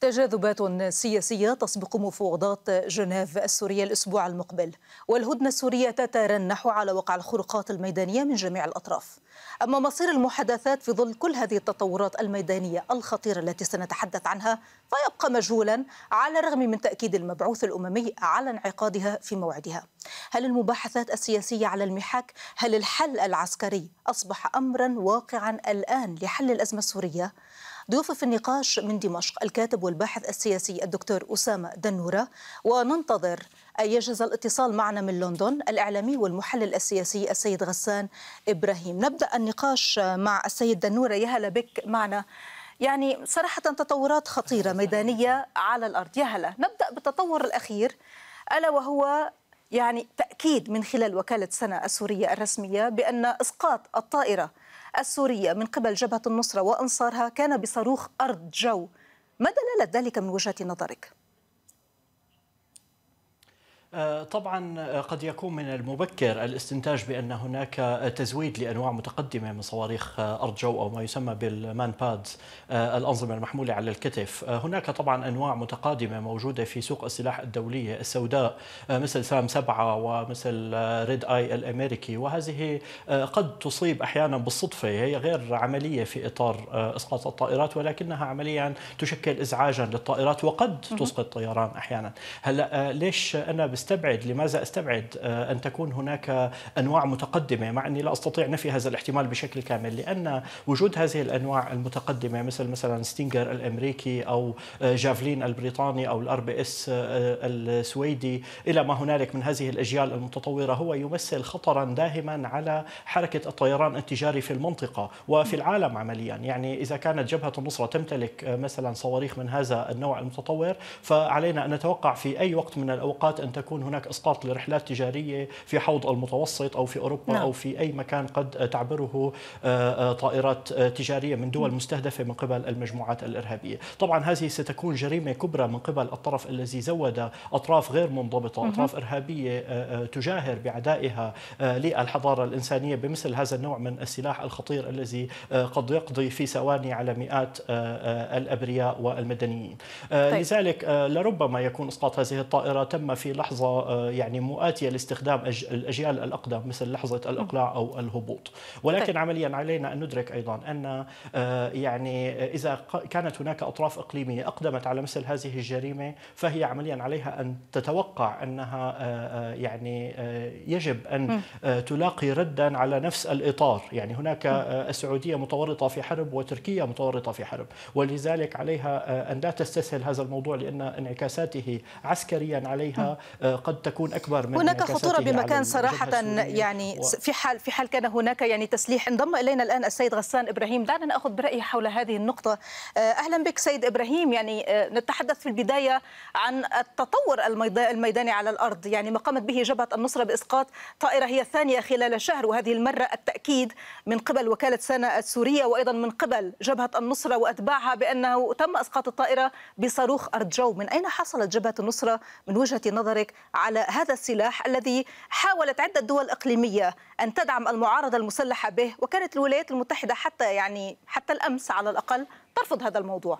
تجاذبات سياسية تسبق مفاوضات جنيف السورية الأسبوع المقبل والهدنة السورية تترنح على وقع الخروقات الميدانية من جميع الأطراف أما مصير المحادثات في ظل كل هذه التطورات الميدانية الخطيرة التي سنتحدث عنها فيبقى مجهولا على الرغم من تأكيد المبعوث الأممي على انعقادها في موعدها هل المباحثات السياسية على المحك هل الحل العسكري أصبح أمرا واقعا الآن لحل الأزمة السورية؟ ضيوف في النقاش من دمشق الكاتب والباحث السياسي الدكتور أسامة دنورة وننتظر أن يجهز الاتصال معنا من لندن الإعلامي والمحلل السياسي السيد غسان إبراهيم نبدأ النقاش مع السيد دنورة يا هلا بك معنا يعني صراحة تطورات خطيرة ميدانية على الأرض يا هلا نبدأ بالتطور الأخير ألا وهو يعني تأكيد من خلال وكالة سنة السورية الرسمية بأن إسقاط الطائرة السورية من قبل جبهة النصرة وأنصارها كان بصاروخ أرض جو ما دلالة ذلك من وجهة نظرك؟ آه، طبعا آه، قد يكون من المبكر الاستنتاج بان هناك تزويد لانواع متقدمه من صواريخ آه، ارض جو او ما يسمى بالمان بادز الانظمه المحموله على الكتف، هناك طبعا انواع متقادمه موجوده في سوق السلاح الدوليه السوداء مثل سام سبعه ومثل ريد اي الامريكي وهذه قد تصيب احيانا بالصدفه هي غير عمليه في اطار اسقاط الطائرات ولكنها عمليا تشكل ازعاجا للطائرات وقد تسقط طيران احيانا، هلا ليش انا استبعد لماذا استبعد آه، أن تكون هناك أنواع متقدمة مع أني لا أستطيع نفي هذا الاحتمال بشكل كامل لأن وجود هذه الأنواع المتقدمة مثل مثلا ستينجر الأمريكي أو آه، جافلين البريطاني أو الار بي اس آه، السويدي إلى ما هنالك من هذه الأجيال المتطورة هو يمثل خطرا داهما على حركة الطيران التجاري في المنطقة وفي العالم عمليا يعني إذا كانت جبهة النصرة تمتلك مثلا صواريخ من هذا النوع المتطور فعلينا أن نتوقع في أي وقت من الأوقات أن تكون يكون هناك اسقاط لرحلات تجاريه في حوض المتوسط او في اوروبا نعم. او في اي مكان قد تعبره آه، آه، طائرات آه، تجاريه من دول مستهدفه من قبل المجموعات الارهابيه، طبعا هذه ستكون جريمه كبرى من قبل الطرف الذي زود اطراف غير منضبطه، اطراف ارهابيه تجاهر بعدائها للحضاره الانسانيه بمثل هذا النوع من السلاح الخطير الذي قد يقضي في ثواني على مئات الابرياء والمدنيين. طيب. لذلك لربما يكون اسقاط هذه الطائره تم في لحظه لحظة آه، يعني مؤاتية لاستخدام الأجيال الأقدم مثل لحظة الإقلاع أو الهبوط ولكن طيب. عمليا علينا أن ندرك أيضا أن آه، يعني إذا كانت هناك أطراف إقليمية أقدمت على مثل هذه الجريمة فهي عمليا عليها أن تتوقع أنها آه، يعني يجب أن تلاقي ردا على نفس الإطار يعني هناك السعودية متورطة في حرب وتركيا متورطة في حرب ولذلك عليها أن لا تستسهل هذا الموضوع لأن انعكاساته عسكريا عليها قد تكون اكبر من هناك خطوره بمكان صراحه يعني و... في حال في حال كان هناك يعني تسليح انضم الينا الان السيد غسان ابراهيم دعنا ناخذ برايه حول هذه النقطه آه، اهلا بك سيد ابراهيم يعني آه، نتحدث في البدايه عن التطور الميداني على الارض يعني ما قامت به جبهه النصره باسقاط طائره هي الثانيه خلال شهر وهذه المره التاكيد من قبل وكاله سانا السوريه وايضا من قبل جبهه النصره واتباعها بانه تم اسقاط الطائره بصاروخ ارض جو من اين حصلت جبهه النصره من وجهه نظرك على هذا السلاح الذي حاولت عدة دول إقليمية أن تدعم المعارضة المسلحة به وكانت الولايات المتحدة حتى يعني حتى الأمس على الأقل ترفض هذا الموضوع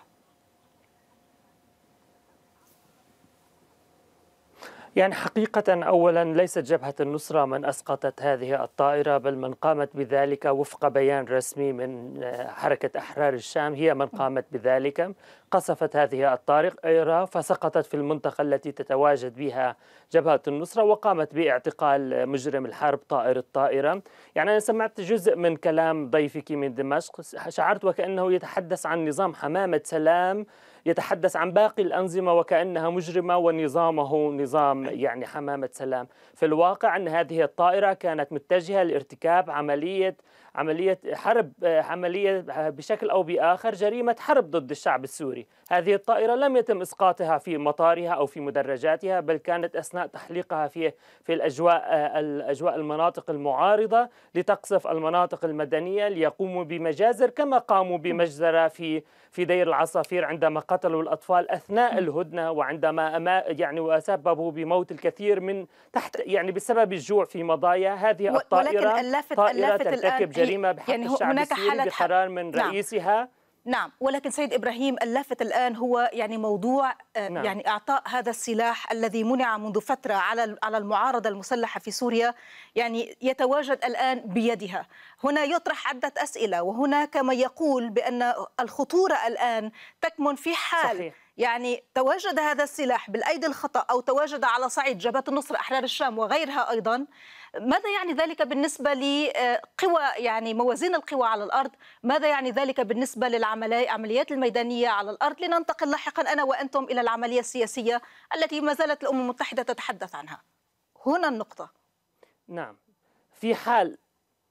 يعني حقيقة أولا ليست جبهة النصرة من أسقطت هذه الطائرة بل من قامت بذلك وفق بيان رسمي من آه، حركة أحرار الشام هي من قامت بذلك قصفت هذه الطائرة فسقطت في المنطقة التي تتواجد بها جبهة النصرة وقامت باعتقال مجرم الحرب طائر الطائرة يعني أنا سمعت جزء من كلام ضيفك من دمشق شعرت وكأنه يتحدث عن نظام حمامة سلام يتحدث عن باقي الأنظمة وكأنها مجرمة ونظامه نظام يعني حمامة سلام في الواقع أن هذه الطائرة كانت متجهة لارتكاب عملية عملية حرب عملية بشكل أو بآخر جريمة حرب ضد الشعب السوري هذه الطائرة لم يتم إسقاطها في مطارها أو في مدرجاتها بل كانت أثناء تحليقها في في الأجواء الأجواء المناطق المعارضة لتقصف المناطق المدنية ليقوموا بمجازر كما قاموا بمجزرة في في دير العصافير عندما قتلوا الأطفال أثناء الهدنة وعندما يعني وسببوا بموت الكثير من تحت يعني بسبب الجوع في مضايا هذه الطائرة ولكن اللافت طائرة اللافت ترتكب جريمة يعني بحق يعني الشعب السوري بقرار من نعم. رئيسها نعم ولكن سيد ابراهيم اللافت الان هو يعني موضوع آه، نعم. يعني اعطاء هذا السلاح الذي منع منذ فتره على على المعارضه المسلحه في سوريا يعني يتواجد الان بيدها هنا يطرح عده اسئله وهناك من يقول بان الخطوره الان تكمن في حال صحيح. يعني تواجد هذا السلاح بالأيدي الخطأ أو تواجد على صعيد جبهة النصر أحرار الشام وغيرها أيضا ماذا يعني ذلك بالنسبة لقوى يعني موازين القوى على الأرض ماذا يعني ذلك بالنسبة للعمليات الميدانية على الأرض لننتقل لاحقا أنا وأنتم إلى العملية السياسية التي ما زالت الأمم المتحدة تتحدث عنها هنا النقطة نعم في حال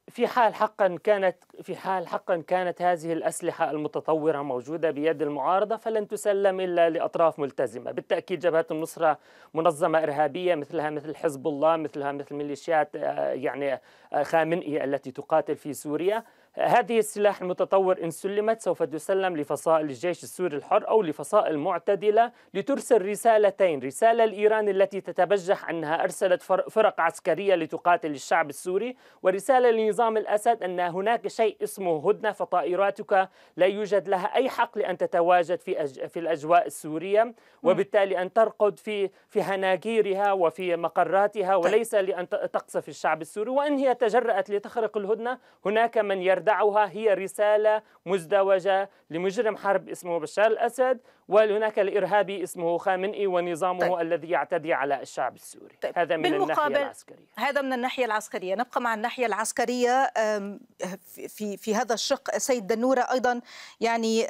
في حال حقا كانت في حال حقا كانت هذه الاسلحه المتطوره موجوده بيد المعارضه فلن تسلم الا لاطراف ملتزمه، بالتاكيد جبهه النصره منظمه ارهابيه مثلها مثل حزب الله مثلها مثل ميليشيات آه، يعني آه، خامنئي التي تقاتل في سوريا، هذه السلاح المتطور إن سلمت سوف تسلم لفصائل الجيش السوري الحر أو لفصائل معتدلة لترسل رسالتين رسالة الإيران التي تتبجح أنها أرسلت فرق عسكرية لتقاتل الشعب السوري ورسالة لنظام الأسد أن هناك شيء اسمه هدنة فطائراتك لا يوجد لها أي حق لأن تتواجد في, أج... في الأجواء السورية وبالتالي أن ترقد في, في هناجيرها وفي مقراتها وليس لأن تقصف الشعب السوري وإن هي تجرأت لتخرق الهدنة هناك من يرى يردعها هي رسالة مزدوجة لمجرم حرب اسمه بشار الأسد وهناك الإرهابي اسمه خامنئي ونظامه طيب. الذي يعتدي على الشعب السوري طيب. هذا من الناحية العسكرية هذا من الناحية العسكرية نبقى مع الناحية العسكرية في, في هذا الشق سيد دنورة أيضا يعني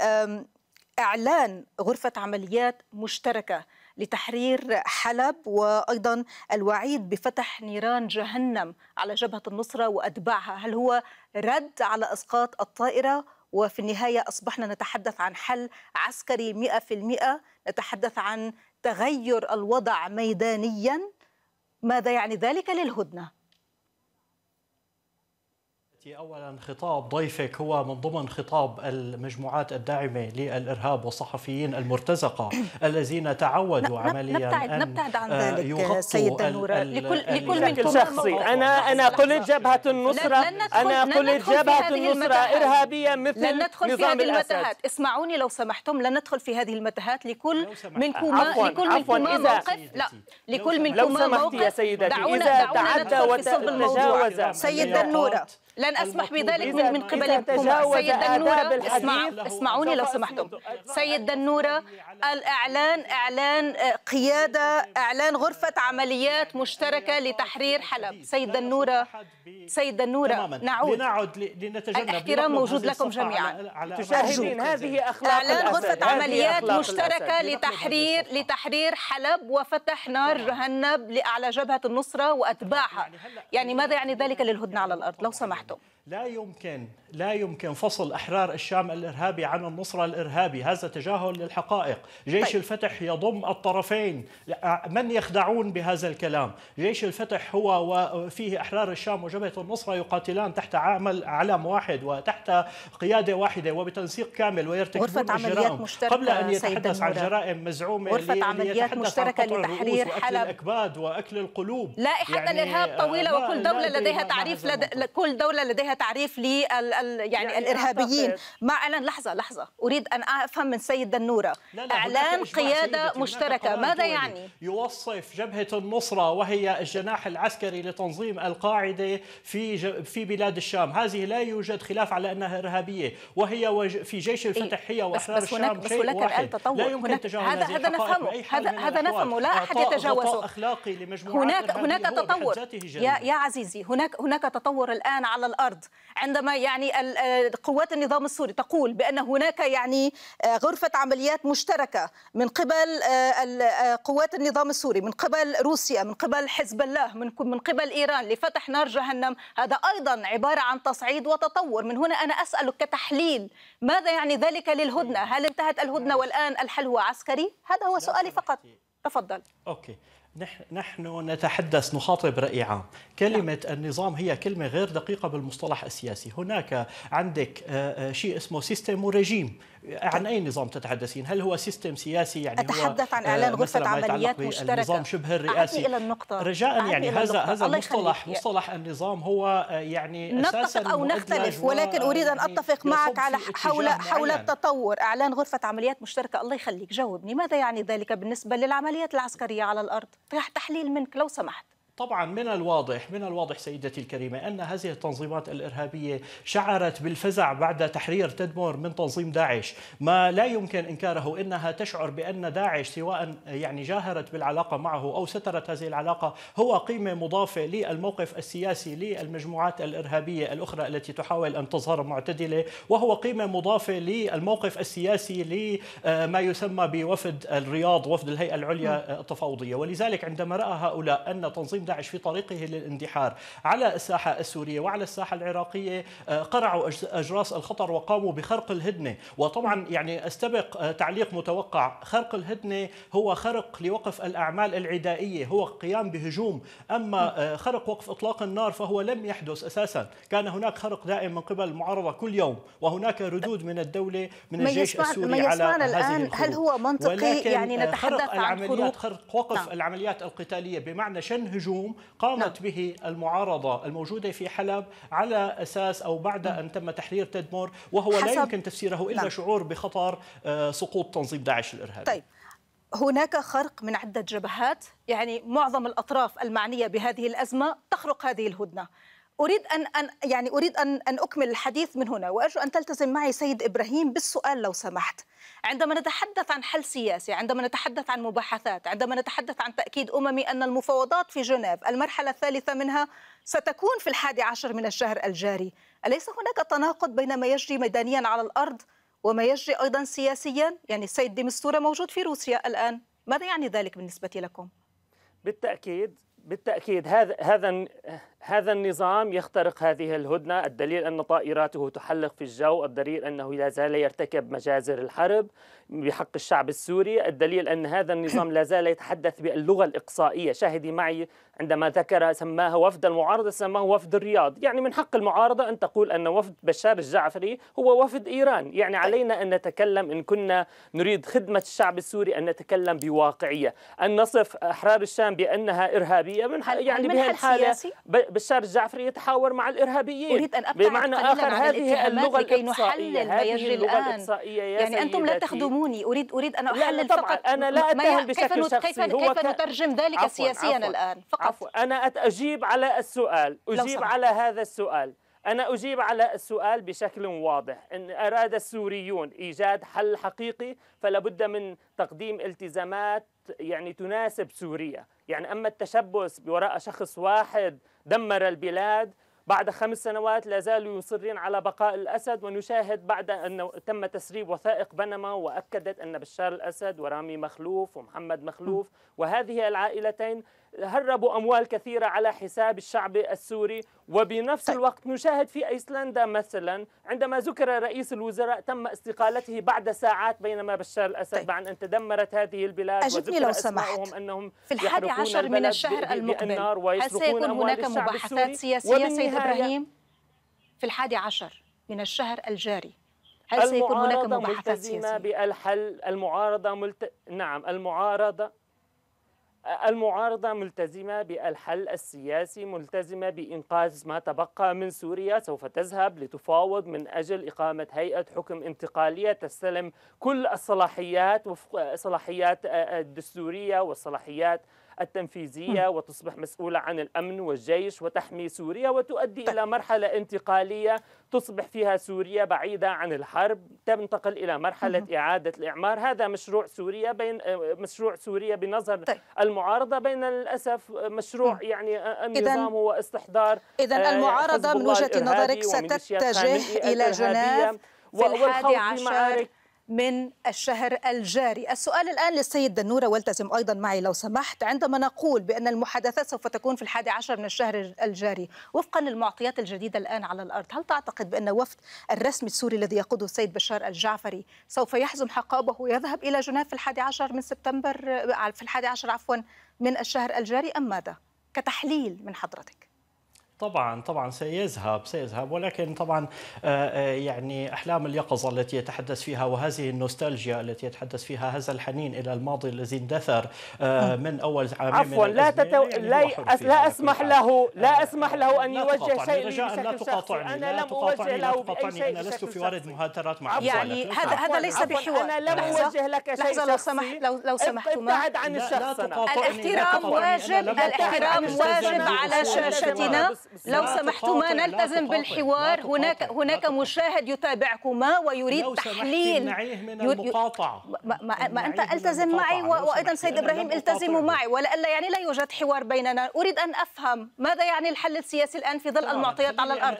إعلان غرفة عمليات مشتركة لتحرير حلب وايضا الوعيد بفتح نيران جهنم على جبهه النصره واتباعها، هل هو رد على اسقاط الطائره وفي النهايه اصبحنا نتحدث عن حل عسكري 100%، نتحدث عن تغير الوضع ميدانيا، ماذا يعني ذلك للهدنه؟ ستي اولا خطاب ضيفك هو من ضمن خطاب المجموعات الداعمه للارهاب والصحفيين المرتزقه الذين تعودوا عمليا نبتعد أن نبتعد عن آه، ذلك سيده نوره لكل لكل منكم شخصي انا انا قلت جبهه النصره انا قلت جبهه النصره ارهابيه مثل لن ندخل نظام في هذه الاسد المتاهات اسمعوني لو سمحتم لن ندخل في هذه المتاهات لكل منكم لكل منكم موقف لا لكل منكم موقف لو سمحتي يا سيدتي اذا تعدى وتجاوز سيده نوره لن أسمح بذلك من, من قبلكم سيد دنورة اسمع اسمعوني لو سمحتم سيد دنورة الإعلان إعلان آه، قيادة إعلان غرفة عمليات مشتركة لتحرير حلب سيد النورة سيد النورة نعود لنعد لنتجنب الاحترام موجود لكم جميعا تشاهدين هذه أخلاق إعلان غرفة عمليات مشتركة لتحرير لتحرير حلب وفتح نار جهنم لأعلى جبهة النصرة وأتباعها يعني, يعني ماذا يعني ذلك للهدنة على الأرض لو سمحتم لا يمكن لا يمكن فصل احرار الشام الارهابي عن النصره الارهابي، هذا تجاهل للحقائق، جيش طيب. الفتح يضم الطرفين، من يخدعون بهذا الكلام؟ جيش الفتح هو وفيه احرار الشام وجبهه النصره يقاتلان تحت عمل علم واحد وتحت قياده واحده وبتنسيق كامل ويرتكبون مشتركة قبل ان يتحدث عن جرائم مزعومه غرفه عمليات مشتركه لتحرير حلب الاكباد واكل القلوب لائحه يعني الارهاب طويله آه، وكل دوله لديها تعريف لد... كل دوله لديها تعريف لل يعني, يعني الارهابيين ما اعلن لحظه لحظه اريد ان افهم من سيد دنوره لا لا اعلان قياده مشتركه ماذا يعني يوصف جبهه النصره وهي الجناح العسكري لتنظيم القاعده في في بلاد الشام هذه لا يوجد خلاف على انها ارهابيه وهي في جيش الفتح واحرار بس الشام بس شيء هناك واحد تطور لا يمكن هناك تجاوز هذا هذا نفهمه هذا هذا نفهمه لا احد يتجاوزه اخلاقي لمجموعات هناك هناك تطور يا يا عزيزي هناك هناك تطور الان على الارض عندما يعني قوات النظام السوري تقول بان هناك يعني آه، غرفه عمليات مشتركه من قبل آه، آه، قوات النظام السوري من قبل روسيا من قبل حزب الله من قبل ايران لفتح نار جهنم هذا ايضا عباره عن تصعيد وتطور من هنا انا اسالك كتحليل ماذا يعني ذلك للهدنه هل انتهت الهدنه والان الحل هو عسكري هذا هو سؤالي فقط تفضل اوكي نحن نتحدث نخاطب رأي عام كلمة لا. نعم. النظام هي كلمة غير دقيقة بالمصطلح السياسي هناك عندك آه، آه، شيء اسمه سيستم وريجيم، عن اي نظام تتحدثين؟ هل هو سيستم سياسي يعني اتحدث عن آه، اعلان غرفه عمليات مشتركه نظام شبه الرئاسي الى النقطه رجاء يعني هذا هذا المصطلح مصطلح النظام هو آه، يعني اساسا او نختلف ولكن اريد ان يعني اتفق معك على حول حول التطور اعلان غرفه عمليات مشتركه الله يخليك جاوبني ماذا يعني ذلك بالنسبه للعمليات العسكريه على الارض؟ تحليل منك لو سمحت طبعا من الواضح من الواضح سيدتي الكريمة أن هذه التنظيمات الإرهابية شعرت بالفزع بعد تحرير تدمر من تنظيم داعش ما لا يمكن إنكاره إنها تشعر بأن داعش سواء يعني جاهرت بالعلاقة معه أو سترت هذه العلاقة هو قيمة مضافة للموقف السياسي للمجموعات الإرهابية الأخرى التي تحاول أن تظهر معتدلة وهو قيمة مضافة للموقف السياسي لما يسمى بوفد الرياض وفد الهيئة العليا التفاوضية ولذلك عندما رأى هؤلاء أن تنظيم داعش في طريقه للاندحار على الساحة السورية وعلى الساحة العراقية آه، قرعوا أجراس الخطر وقاموا بخرق الهدنة وطبعا يعني أستبق آه، تعليق متوقع خرق الهدنة هو خرق لوقف الأعمال العدائية هو قيام بهجوم أما آه، خرق وقف إطلاق النار فهو لم يحدث أساسا كان هناك خرق دائم من قبل المعارضة كل يوم وهناك ردود من الدولة من الجيش السوري على هذه الآن هل هو منطقي يعني نتحدث عن خروج خرق وقف نعم. العمليات القتالية بمعنى شن هجوم الهجوم قامت نعم. به المعارضة الموجودة في حلب على أساس أو بعد أن تم تحرير تدمر وهو لا يمكن تفسيره إلا نعم. شعور بخطر آه، سقوط تنظيم داعش الإرهابي طيب هناك خرق من عدة جبهات يعني معظم الأطراف المعنية بهذه الأزمة تخرق هذه الهدنة اريد ان ان يعني اريد ان ان اكمل الحديث من هنا وارجو ان تلتزم معي سيد ابراهيم بالسؤال لو سمحت. عندما نتحدث عن حل سياسي، عندما نتحدث عن مباحثات، عندما نتحدث عن تاكيد اممي ان المفاوضات في جنيف المرحله الثالثه منها ستكون في الحادي عشر من الشهر الجاري، اليس هناك تناقض بين ما يجري ميدانيا على الارض وما يجري ايضا سياسيا؟ يعني السيد ديمستورا موجود في روسيا الان، ماذا يعني ذلك بالنسبه لكم؟ بالتاكيد بالتأكيد هذا هذا هذا النظام يخترق هذه الهدنة الدليل أن طائراته تحلق في الجو الدليل أنه لا زال يرتكب مجازر الحرب بحق الشعب السوري الدليل أن هذا النظام لا زال يتحدث باللغة الإقصائية شاهدي معي عندما ذكر سماها وفد المعارضة سماه وفد الرياض يعني من حق المعارضة أن تقول أن وفد بشار الجعفري هو وفد إيران يعني طيب. علينا أن نتكلم إن كنا نريد خدمة الشعب السوري أن نتكلم بواقعية أن نصف أحرار الشام بأنها إرهابية السياسيه من يعني بهالحالة الحاله بشار الجعفري يتحاور مع الارهابيين اريد ان ابقى بمعنى اخر هذه اللغه لكي نحلل ما يجري الان يعني انتم لا تخدموني اريد اريد ان احلل فقط انا لا اتهم بشكل كيف شخصي كيف, هو كيف نترجم ذلك عفواً سياسيا عفواً الان فقط عفواً انا اجيب على السؤال اجيب على هذا السؤال أنا أجيب على السؤال بشكل واضح إن أراد السوريون إيجاد حل حقيقي فلابد من تقديم التزامات يعني تناسب سوريا يعني أما التشبث بوراء شخص واحد دمر البلاد بعد خمس سنوات لا زالوا يصرين على بقاء الأسد ونشاهد بعد أن تم تسريب وثائق بنما وأكدت أن بشار الأسد ورامي مخلوف ومحمد مخلوف وهذه العائلتين هربوا أموال كثيرة على حساب الشعب السوري وبنفس طيب. الوقت نشاهد في أيسلندا مثلا عندما ذكر رئيس الوزراء تم استقالته بعد ساعات بينما بشار الأسد طيب. بعد أن تدمرت هذه البلاد أجبني لو سمحت أنهم في الحادي عشر من الشهر المقبل هل سيكون هناك مباحثات سياسية سيد إبراهيم في الحادي عشر من الشهر الجاري هل سيكون هناك مباحثات سياسية؟ بالحل المعارضة ملت... نعم المعارضة المعارضة ملتزمة بالحل السياسي ملتزمة بإنقاذ ما تبقى من سوريا سوف تذهب لتفاوض من أجل إقامة هيئة حكم انتقالية تستلم كل الصلاحيات وفق الصلاحيات آه، آه، الدستورية والصلاحيات التنفيذية وتصبح مسؤولة عن الأمن والجيش وتحمي سوريا وتؤدي طيب. إلى مرحلة انتقالية تصبح فيها سوريا بعيدة عن الحرب تنتقل إلى مرحلة إعادة الإعمار هذا مشروع سوريا بين مشروع سوريا بنظر طيب. المعارضة بين للأسف مشروع يعني النظام هو استحضار إذا آه، المعارضة من وجهة نظرك ستتجه إلى جناب في الحادي عشر من الشهر الجاري السؤال الآن للسيد دنورة والتزم أيضا معي لو سمحت عندما نقول بأن المحادثات سوف تكون في الحادي عشر من الشهر الجاري وفقا للمعطيات الجديدة الآن على الأرض هل تعتقد بأن وفد الرسمي السوري الذي يقوده السيد بشار الجعفري سوف يحزم حقابه ويذهب إلى جنيف في الحادي عشر من سبتمبر آه، في الحادي عشر عفوا من الشهر الجاري أم ماذا كتحليل من حضرتك طبعا طبعا سيذهب سيذهب ولكن طبعا آه، آه، يعني احلام اليقظه التي يتحدث فيها وهذه النوستالجيا التي يتحدث فيها هذا الحنين الى الماضي الذي اندثر آه، من اول عام عفوا لا تتو... يعني لا, لا اسمح له لا اسمح له ان يوجه شيء رجاء لا تقاطعني انا لم اوجه له باي شيء انا لست في وارد مهاترات مع يعني هذا هذا ليس بحوار انا لم اوجه لك شيء لحظه لو سمحت لو لو سمحتما ابتعد عن الشخص الاحترام واجب الاحترام واجب على شاشتنا لو سمحتما نلتزم بالحوار هناك هناك مشاهد يتابعكما ويريد تحليل معيه من المقاطعه ما, ما, ما انت التزم معي وايضا سيد ابراهيم التزموا معي ولئلا يعني لا يوجد حوار بيننا اريد ان افهم ماذا يعني الحل السياسي الان في ظل المعطيات على الارض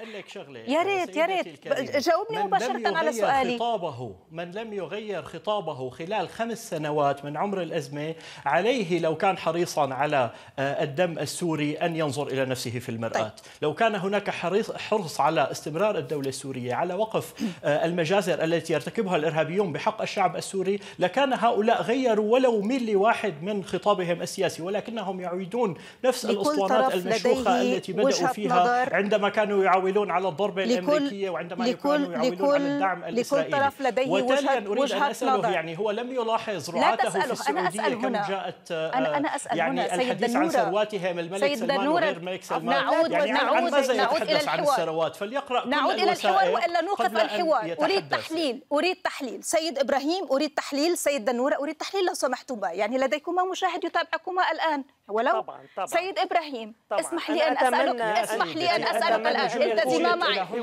يا ريت يا ريت جاوبني مباشره على سؤالي خطابه من لم يغير خطابه خلال خمس سنوات من عمر الازمه عليه لو كان حريصا على آه، الدم السوري ان ينظر الى نفسه في المراه طيب. لو كان هناك حريص حرص على استمرار الدولة السورية على وقف آه، المجازر التي يرتكبها الإرهابيون بحق الشعب السوري لكان هؤلاء غيروا ولو ميلي واحد من خطابهم السياسي ولكنهم يعيدون نفس الأسطوانات المشوخة التي بدأوا فيها عندما كانوا يعولون على الضربة الأمريكية وعندما لكل كانوا يعولون على الدعم الإسرائيلي لكل طرف لديه وجهة, وجهة نظر يعني هو لم يلاحظ رعاته في السعودية أنا كم جاءت آه، أنا أسأل يعني هنا. الحديث عن ثرواتهم الملك سلمان وغير الملك سلمان نعود يعني يعني نعود عن ماذا يتحدث فليقرأ نعود إلى الحوار وإلا نوقف الحوار أريد تحليل أريد تحليل سيد إبراهيم أريد تحليل سيد دنورة أريد تحليل لو سمحتما يعني لديكما مشاهد يتابعكما الآن ولو طبعا طبعا سيد ابراهيم طبعاً اسمح لي ان اسالك اسمح لي ان اسالك الان التزم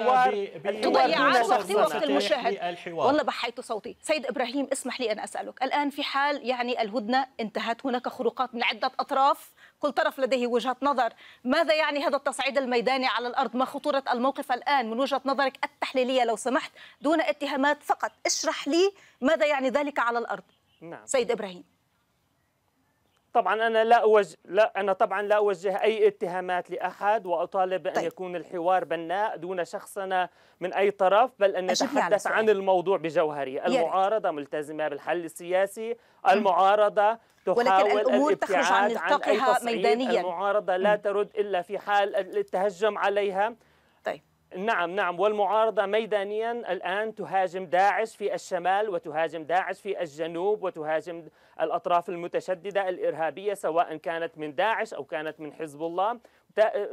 معي تضيعان وقتي ووقت المشاهد والله بحيت صوتي سيد ابراهيم اسمح لي ان اسالك الان في حال يعني الهدنه انتهت هناك خروقات من عده اطراف كل طرف لديه وجهة نظر ماذا يعني هذا التصعيد الميداني على الأرض ما خطورة الموقف الآن من وجهة نظرك التحليلية لو سمحت دون اتهامات فقط اشرح لي ماذا يعني ذلك على الأرض نعم. سيد إبراهيم طبعا انا لا أوجه لا انا طبعا لا اوجه اي اتهامات لاحد واطالب بان طيب. يكون الحوار بناء دون شخصنه من اي طرف بل ان نتحدث عن الموضوع بجوهره، المعارضه ملتزمه بالحل السياسي، المعارضه تحاول ولكن الامور تخرج عن نطاقها ميدانيا المعارضه لا ترد الا في حال التهجم عليها نعم نعم والمعارضة ميدانيا الآن تهاجم داعش في الشمال وتهاجم داعش في الجنوب وتهاجم الأطراف المتشددة الإرهابية سواء كانت من داعش أو كانت من حزب الله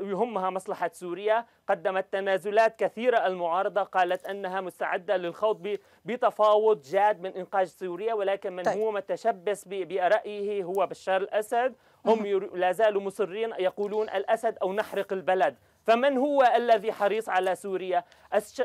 يهمها مصلحة سوريا قدمت تنازلات كثيرة المعارضة قالت أنها مستعدة للخوض بتفاوض جاد من إنقاذ سوريا ولكن من طيب. هو متشبث برأيه هو بشار الأسد هم لا زالوا مصرين يقولون الأسد أو نحرق البلد فمن هو الذي حريص على سوريا؟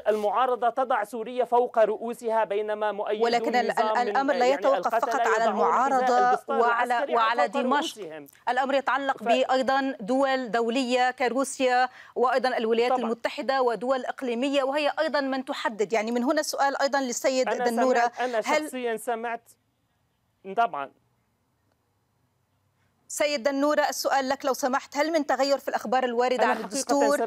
المعارضة تضع سوريا فوق رؤوسها بينما مؤيدون ولكن الأمر لا يعني يتوقف يعني فقط على المعارضة وعلى, وعلى دمشق رؤوسهم. الأمر يتعلق ف... أيضا دول دولية كروسيا وأيضا الولايات طبعا. المتحدة ودول إقليمية وهي أيضا من تحدد يعني من هنا سؤال أيضا للسيد دنورة أنا, أنا هل... شخصيا سمعت طبعا سيد دنورة السؤال لك لو سمحت هل من تغير في الأخبار الواردة عن الدستور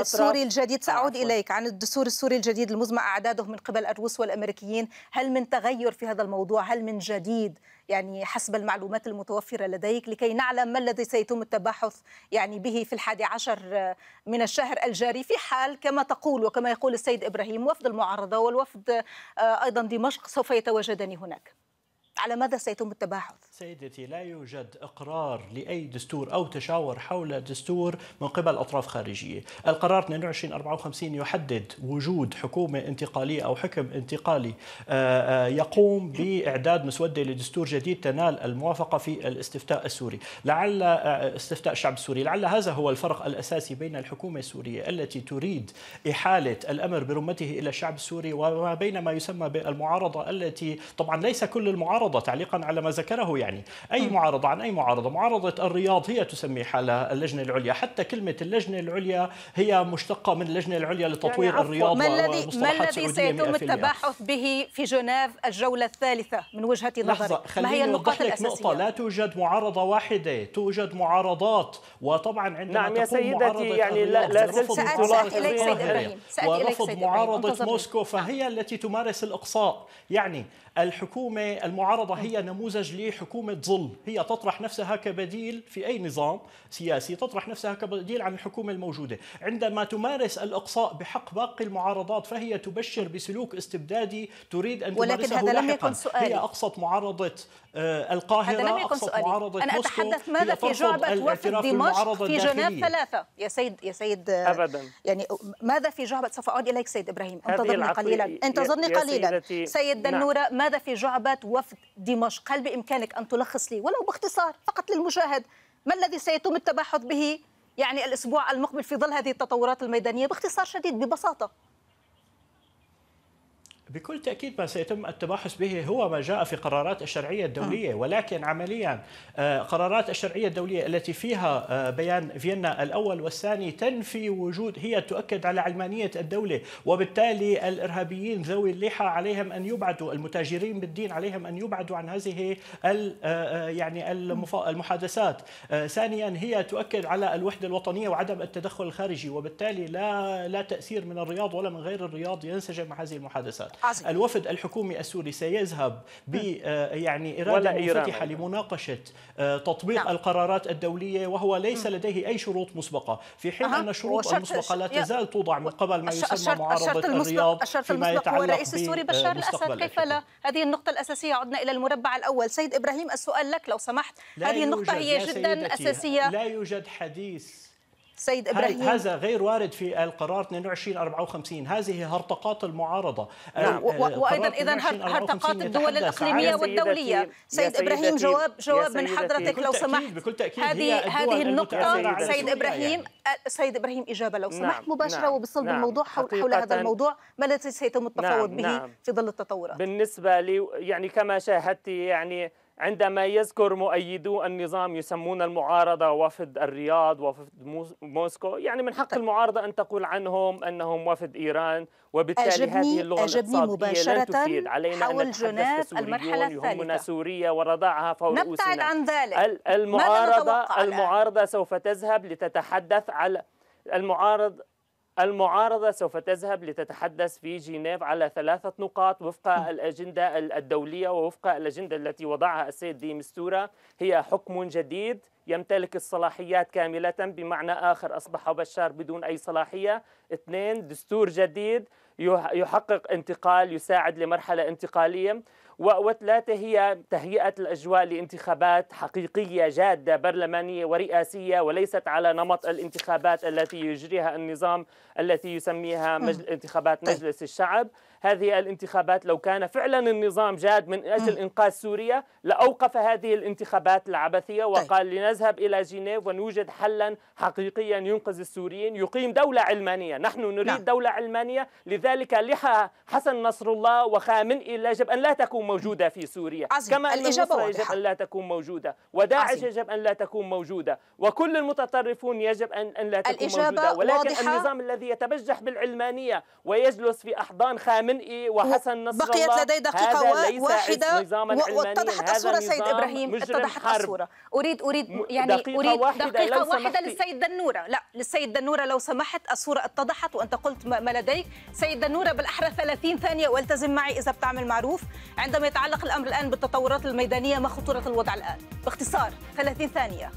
السوري الجديد سأعود عفوا. إليك عن الدستور السوري الجديد المزمع أعداده من قبل الروس والأمريكيين هل من تغير في هذا الموضوع هل من جديد يعني حسب المعلومات المتوفرة لديك لكي نعلم ما الذي سيتم التباحث يعني به في الحادي عشر من الشهر الجاري في حال كما تقول وكما يقول السيد إبراهيم وفد المعارضة والوفد آه، أيضا دمشق سوف يتواجدان هناك على ماذا سيتم التباحث؟ سيدتي لا يوجد إقرار لأي دستور أو تشاور حول دستور من قبل أطراف خارجية القرار 2254 يحدد وجود حكومة انتقالية أو حكم انتقالي آه، آه، يقوم بإعداد مسودة لدستور جديد تنال الموافقة في الاستفتاء السوري لعل آه، استفتاء الشعب السوري لعل هذا هو الفرق الأساسي بين الحكومة السورية التي تريد إحالة الأمر برمته إلى الشعب السوري وما بين ما يسمى بالمعارضة التي طبعا ليس كل المعارضة معارضة تعليقا على ما ذكره يعني أي معارضة عن أي معارضة معارضة الرياض هي تسمي حالها اللجنة العليا حتى كلمة اللجنة العليا هي مشتقة من اللجنة العليا لتطوير يعني الرياضة ما الذي ما الذي سيتم التباحث به في جنيف الجولة الثالثة من وجهة نظرك ما هي النقاط الأساسية نقطة لا توجد معارضة واحدة توجد معارضات وطبعا عندما نعم يا سيدتي يعني لا, لا زلت سأل إليك سيد إبراهيم ورفض معارضة موسكو فهي نعم. التي تمارس الإقصاء يعني الحكومة المعارضة هي نموذج لحكومة ظل هي تطرح نفسها كبديل في أي نظام سياسي تطرح نفسها كبديل عن الحكومة الموجودة عندما تمارس الإقصاء بحق باقي المعارضات فهي تبشر بسلوك استبدادي تريد أن ولكن تمارسه هذا لم يكن سؤالي. هي أقصت معارضة القاهرة هذا لم يكن سؤالي أنا أتحدث ماذا في جعبة وفد دمشق في جناب ثلاثة يا سيد يا سيد أبدا يعني ماذا في جعبة سوف أعود إليك سيد إبراهيم انتظرني قليلا انتظرني قليلا سيد دنورة نعم. ماذا في جعبة وفد دمشق هل بإمكانك أن تلخص لي ولو باختصار فقط للمشاهد ما الذي سيتم التباحث به يعني الأسبوع المقبل في ظل هذه التطورات الميدانية باختصار شديد ببساطة بكل تأكيد ما سيتم التباحث به هو ما جاء في قرارات الشرعية الدولية آه. ولكن عمليا آه، قرارات الشرعية الدولية التي فيها آه، بيان فيينا الأول والثاني تنفي وجود هي تؤكد على علمانية الدولة وبالتالي الإرهابيين ذوي اللحى عليهم أن يبعدوا المتاجرين بالدين عليهم أن يبعدوا عن هذه يعني المحادثات ثانيا هي تؤكد على الوحدة الوطنية وعدم التدخل الخارجي وبالتالي لا لا تأثير من الرياض ولا من غير الرياض ينسجم مع هذه المحادثات عزيز. الوفد الحكومي السوري سيذهب ب آه، يعني إرادة منفتحة لمناقشة آه، تطبيق نعم. القرارات الدولية وهو ليس لديه أي شروط مسبقة في حين أن الشروط المسبقة لا تزال توضع من قبل ما يسمى معارضة الرياض الشرط المسبق هو الرئيس السوري بشار الأسد كيف لا هذه النقطة الأساسية عدنا إلى المربع الأول سيد إبراهيم السؤال لك لو سمحت هذه النقطة هي جدا أساسية لا يوجد حديث سيد إبراهيم هذا غير وارد في القرار 2254 هذه هرطقات المعارضة نعم. وأيضا إذا هرطقات الدول الإقليمية والدولية سيد إبراهيم جواب جواب من حضرتك لو سمحت بكل تأكيد هذه هذه النقطة سيد إبراهيم سيد إبراهيم إجابة لو سمحت نعم، مباشرة نعم. وبصلب نعم. الموضوع حول هذا الموضوع ما الذي سيتم التفاوض به في ظل التطورات بالنسبة لي يعني كما شاهدت يعني عندما يذكر مؤيدو النظام يسمون المعارضة وفد الرياض وفد موسكو يعني من حق طيب. المعارضة أن تقول عنهم أنهم وفد إيران وبالتالي أجبني هذه اللغة أجبني مباشرة لن تفيد علينا حول جنات المرحلة الثالثة يهمنا سوريا ورضاعها فوق نبتعد عن ذلك المعارضة المعارضة سوف تذهب لتتحدث على المعارض المعارضة سوف تذهب لتتحدث في جنيف على ثلاثة نقاط وفق الأجندة الدولية ووفق الأجندة التي وضعها السيد دي مستورة هي حكم جديد يمتلك الصلاحيات كاملة بمعنى آخر أصبح بشار بدون أي صلاحية اثنين دستور جديد يحقق انتقال يساعد لمرحلة انتقالية وثلاثة هي تهيئة الأجواء لانتخابات حقيقية جادة برلمانية ورئاسية وليست على نمط الانتخابات التي يجريها النظام التي يسميها انتخابات طيب. مجلس الشعب هذه الانتخابات لو كان فعلا النظام جاد من أجل إنقاذ سوريا لأوقف هذه الانتخابات العبثية طيب. وقال لنذهب إلى جنيف ونوجد حلا حقيقيا ينقذ السوريين يقيم دولة علمانية نحن نريد نعم. دولة علمانية لذلك لحى حسن نصر الله وخامنئي يجب أن لا تكون موجودة في سوريا عزيز. كما أن الإجابة يجب أن لا تكون موجودة وداعش عزيز. يجب أن لا تكون موجودة وكل المتطرفون يجب أن, لا تكون موجودة ولكن واضحة. النظام الذي يتبجح بالعلمانية ويجلس في أحضان خامنئي إيه وحسن نصر بقيت لدي دقيقة واحدة واتضحت الصورة سيد إبراهيم اتضحت الصورة أريد أريد يعني دقيقة أريد واحدة دقيقة واحدة للسيد دنورة لا للسيد دنورة لو سمحت الصورة اتضحت وأنت قلت ما لديك سيد دنورة بالأحرى 30 ثانية والتزم معي إذا بتعمل معروف عندما يتعلق الأمر الآن بالتطورات الميدانية ما خطورة الوضع الآن باختصار 30 ثانية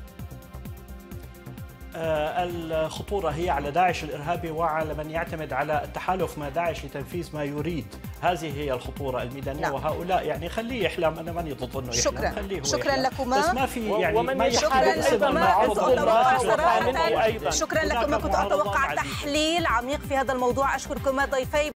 آه، الخطورة هي على داعش الإرهابي وعلى من يعتمد على التحالف مع داعش لتنفيذ ما يريد هذه هي الخطورة الميدانية نعم. وهؤلاء يعني خليه يحلم أنا ماني ضد أنه يحلم شكرا خليه شكرا يحلم. لكما بس ما في يعني ومن ما شكرا أيضا صراحة شكرا لكما كنت أتوقع تحليل عميق في هذا الموضوع أشكركما ضيفي